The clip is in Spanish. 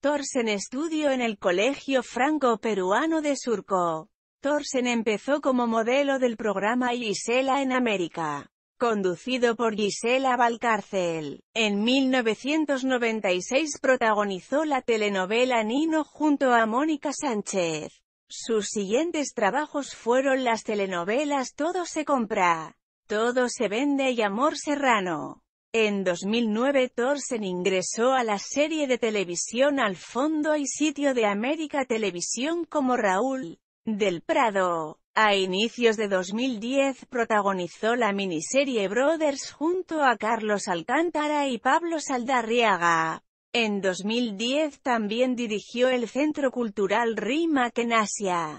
Torsen estudió en el Colegio Franco-Peruano de Surco. Thorsen empezó como modelo del programa Gisela en América, conducido por Gisela Valcárcel. En 1996 protagonizó la telenovela Nino junto a Mónica Sánchez. Sus siguientes trabajos fueron las telenovelas Todo se compra, Todo se vende y Amor Serrano. En 2009 Thorsen ingresó a la serie de televisión Al Fondo y Sitio de América Televisión como Raúl del Prado. A inicios de 2010 protagonizó la miniserie Brothers junto a Carlos Alcántara y Pablo Saldarriaga. En 2010 también dirigió el Centro Cultural Rima en